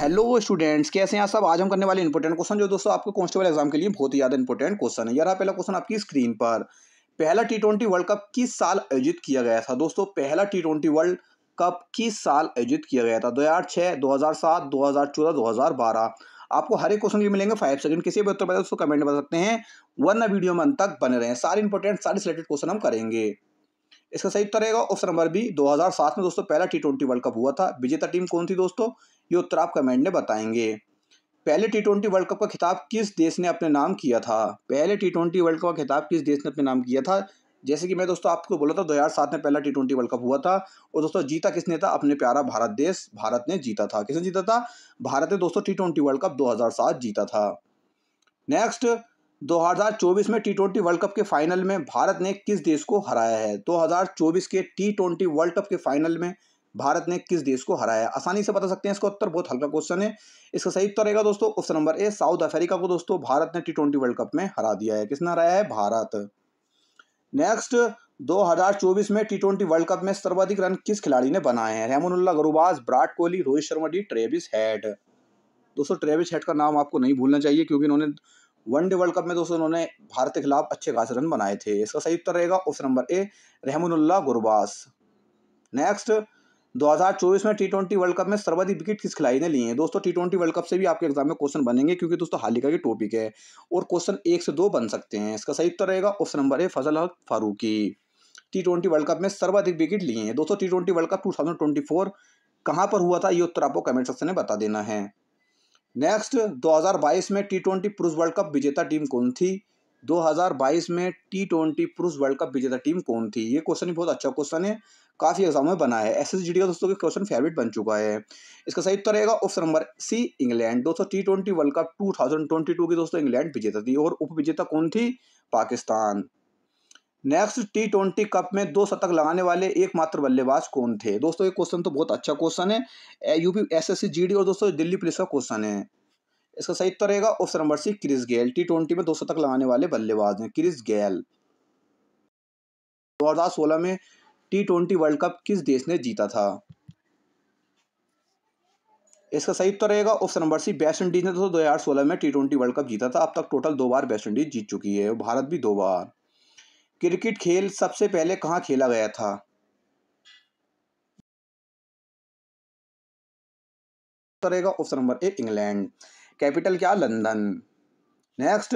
hello students कैसे हैं सब आज हम करने वाले इंपॉर्टेंट क्वेश्चन जो दोस्तों आपके कॉन्स्टेबल एग्जाम के लिए बहुत ही ज़्यादा इंपॉर्टेंट क्वेश्चन है यार पहला क्वेश्चन आपकी स्क्रीन पर पहला टी ट्वेंटी वर्ल्ड कप किस साल आयोजित किया गया था दोस्तों पहला टी ट्वेंटी वर्ल्ड कप किस साल आयोजित किया गया था दो हज़ार छह दो हज़ार सात दो हज़ार चौदह दो हज़ार बारह आपको हर एक क्वेश्चन भी मिलेंगे फाइव सेकंड किसी भी उत्तर पता उसको कमेंट बता सकते हैं वरना वीडियो में अंत तक बने रहे सारे इंपॉर्टेंट सारे रिलेटेड क्वेश्चन हम करेंगे इसका सही उत्तर रहेगा ऑप्शन नंबर बी 2007 में दोस्तों पहला टी ट्वेंटी वर्ल्ड कप हुआ था विजेता टीम कौन थी दोस्तों ये उत्तर आप कमेंट में बताएंगे पहले टी ट्वेंटी वर्ल्ड कप का खिताब किस देश ने अपने नाम किया था पहले टी ट्वेंटी वर्ल्ड कप का खिताब किस देश ने अपने नाम किया था जैसे कि मैं दोस्तों आपको बोला था 2007 में पहला टी ट्वेंटी वर्ल्ड कप हुआ था और दोस्तों जीता किसने था अपने प्यारा भारत देश भारत ने जीता था किसने जीता था भारत ने दोस्तों टी ट्वेंटी वर्ल्ड कप सात जीता था नेक्स्ट 2024 में टी ट्वेंटी वर्ल्ड कप के फाइनल में भारत ने किस देश को हराया है 2024 के टी ट्वेंटी वर्ल्ड कप के फाइनल में भारत ने किस देश को हराया आसानी से बता सकते हैं इसका उत्तर बहुत हल्का क्वेश्चन है इसका सही उत्तर रहेगा दोस्तों option number A South Africa को दोस्तों भारत ने टी वर्ल्ड कप में हरा दिया है किसने हराया है भारत नेक्स्ट 2024 में टी ट्वेंटी वर्ल्ड कप में सर्वाधिक रन किस खिलाड़ी ने बनाए हैं रहमानुल्ला गरूबाज विराट कोहली रोहित शर्मा डी ट्रेविस हेड दोस्तों ट्रेविस हेड का नाम आपको नहीं भूलना चाहिए क्योंकि इन्होंने वनडे वर्ल्ड कप में दोस्तों उन्होंने भारत के खिलाफ अच्छे खास रन बनाए थे इसका सही उत्तर रहेगा option number A Rahmanullah Gurbaz next 2024 में टी ट्वेंटी वर्ल्ड कप में सर्वाधिक विकेट किस खिलाड़ी ने लिए हैं दोस्तों टी ट्वेंटी वर्ल्ड कप से भी आपके एग्जाम में क्वेश्चन बनेंगे क्योंकि दोस्तों हालिका की टॉपिक है और क्वेश्चन एक से दो बन सकते हैं इसका सही उत्तर रहेगा option number A Fazal Haq Farooqi T twenty world cup में सर्वाधिक विकेट लिए हैं दोस्तों T twenty world cup two thousand twenty four कहाँ पर हुआ था ये उत्तर आपको कमेंट सेक्शन में बता देना है नेक्स्ट 2022 में टी ट्वेंटी पुरुष वर्ल्ड कप विजेता टीम कौन थी 2022 में टी ट्वेंटी पुरुष वर्ल्ड कप विजेता टीम कौन थी ये क्वेश्चन भी बहुत अच्छा क्वेश्चन है काफ़ी एग्जाम में बना है एस एस का दोस्तों क्वेश्चन फेवरेट बन चुका है इसका सही उत्तर रहेगा ऑप्शन नंबर सी इंग्लैंड दोस्तों T twenty world cup two thousand twenty two की दोस्तों इंग्लैंड विजेता थी और उप विजेता कौन थी Pakistan next T twenty cup में दो शतक लगाने वाले एकमात्र बल्लेबाज कौन थे दोस्तों ये क्वेश्चन तो बहुत अच्छा क्वेश्चन है यूपी एसएससी जीडी और दोस्तों दिल्ली पुलिस का क्वेश्चन है इसका सही उत्तर रहेगा option number C Chris Gayle T twenty में दो शतक लगाने वाले बल्लेबाज हैं क्रिस गेल दो हजार सोलह में टी ट्वेंटी वर्ल्ड कप किस देश ने जीता था इसका सही उत्तर रहेगा option number C West Indies ने दोस्तों दो हजार सोलह में टी ट्वेंटी वर्ल्ड कप जीता था अब तक टोटल दो बार वेस्ट इंडीज जीत चुकी है भारत भी दो बार क्रिकेट खेल सबसे पहले कहाँ खेला गया था करेगा option number A England capital क्या लंदन नेक्स्ट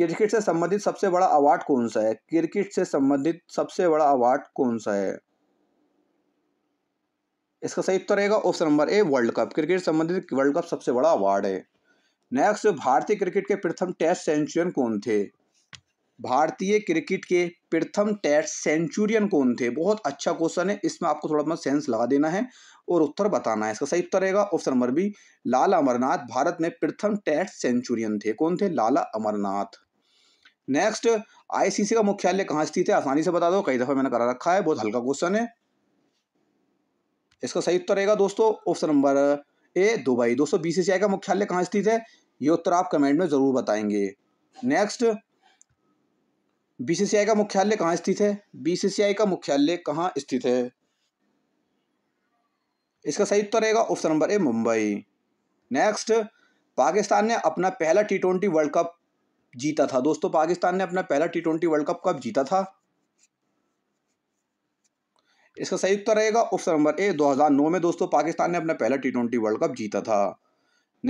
क्रिकेट से संबंधित सबसे बड़ा अवार्ड कौन सा है क्रिकेट से संबंधित सबसे बड़ा अवार्ड कौन सा है इसका सही उत्तर रहेगा option number A world cup cricket संबंधित वर्ल्ड कप सबसे बड़ा अवार्ड है नेक्स्ट भारतीय क्रिकेट के प्रथम टेस्ट सेंचुरियन कौन थे भारतीय क्रिकेट के प्रथम टेस्ट सेंचुरियन कौन थे बहुत अच्छा क्वेश्चन है इसमें आपको थोड़ा बहुत सेंस लगा देना है और उत्तर बताना है इसका सही उत्तर रहेगा option number B Lala Amarnath Bharat में प्रथम टेस्ट सेंचुरियन थे कौन थे लाला अमरनाथ नेक्स्ट आईसीसी का मुख्यालय कहाँ स्थित है आसानी से बता दो कई दफा मैंने करा रखा है बहुत हल्का क्वेश्चन है इसका सही उत्तर रहेगा दोस्तों ऑप्शन नंबर ए दुबई दोस्तों बीसीसीआई का मुख्यालय कहाँ स्थित है ये उत्तर आप कमेंट में जरूर बताएंगे नेक्स्ट बीसीसीआई का मुख्यालय कहाँ स्थित है बीसीसीआई का मुख्यालय कहाँ स्थित है इसका सही उत्तर रहेगा option number A Mumbai next Pakistan ने अपना पहला टी ट्वेंटी वर्ल्ड कप जीता था दोस्तों पाकिस्तान ने अपना पहला टी ट्वेंटी वर्ल्ड कप कब जीता था इसका सही उत्तर रहेगा ऑप्शन नंबर ए 2009 में दोस्तों पाकिस्तान ने अपना पहला टी ट्वेंटी वर्ल्ड कप जीता था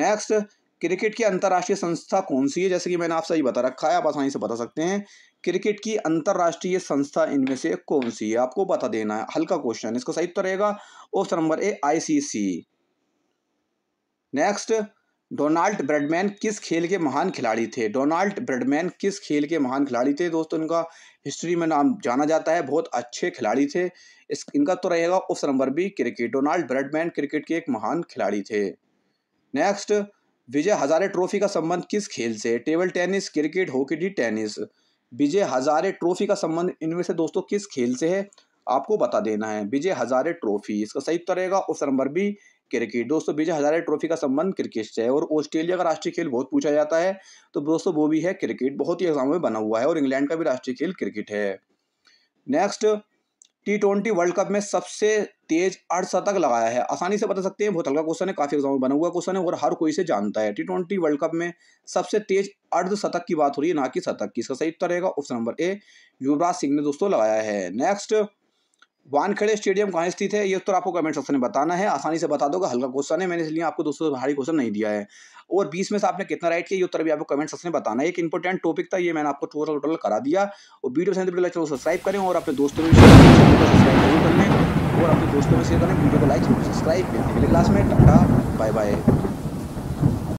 नेक्स्ट क्रिकेट की अंतर्राष्ट्रीय संस्था कौन सी है जैसे कि मैंने आपसे ये बता रखा है आप आसानी से बता सकते हैं क्रिकेट की अंतर्राष्ट्रीय संस्था इनमें से कौन सी है आपको बता देना है हल्का क्वेश्चन इसका सही तो रहेगा option number A ICC next Donald Bradman किस खेल के महान खिलाड़ी थे डोनाल्ड ब्रेडमैन किस खेल के महान खिलाड़ी थे दोस्तों इनका हिस्ट्री में नाम जाना जाता है बहुत अच्छे खिलाड़ी थे इस इनका तो रहेगा option number B cricket Donald Bradman cricket के एक महान खिलाड़ी थे नेक्स्ट विजय हजारे ट्रॉफी का संबंध किस खेल से table tennis cricket hockey D tennis Vijay Hazare trophy का संबंध इनमें से दोस्तों किस खेल से है आपको बता देना है विजय हजारे ट्रॉफी इसका सही उत्तर रहेगा ऑप्शन नंबर बी क्रिकेट दोस्तों विजय हजारे ट्रॉफी का संबंध क्रिकेट से है और ऑस्ट्रेलिया का राष्ट्रीय खेल बहुत पूछा जाता है तो दोस्तों वो भी है क्रिकेट बहुत ही एग्जाम में बना हुआ है और इंग्लैंड का भी राष्ट्रीय खेल क्रिकेट है next T twenty world cup में सबसे तेज अर्धशतक लगाया है आसानी से बता सकते हैं बहुत हल्का क्वेश्चन है काफ़ी एग्जाम में बना हुआ क्वेश्चन है और हर कोई से जानता है टी ट्वेंटी वर्ल्ड कप में सबसे तेज अर्धशतक की बात हो रही है ना कि शतक की इसका सही उत्तर रहेगा option number A Yuvraj Singh ने दोस्तों लगाया है नेक्स्ट वानखेड़े स्टेडियम कहाँ स्थित है ये उत्तर तो आपको कमेंट सेक्शन में बताना है आसानी से बता दोगे हल्का क्वेश्चन है मैंने इसलिए आपको दोस्तों से भारी क्वेश्चन नहीं दिया है और बीस में से आपने कितना राइट किया ये उत्तर भी आपको कमेंट सेक्शन में बताना है एक इंपॉर्टेंट टॉपिक था ये मैंने आपको टोटल टोटल करा दिया और वीडियो से तो वीडियो सब्सक्राइब करें और अपने दोस्तों में सब्सक्राइब और अपने दोस्तों में शेयर करें वीडियो को लाइक सब्सक्राइब मिलते क्लास में टाटा बाय बाय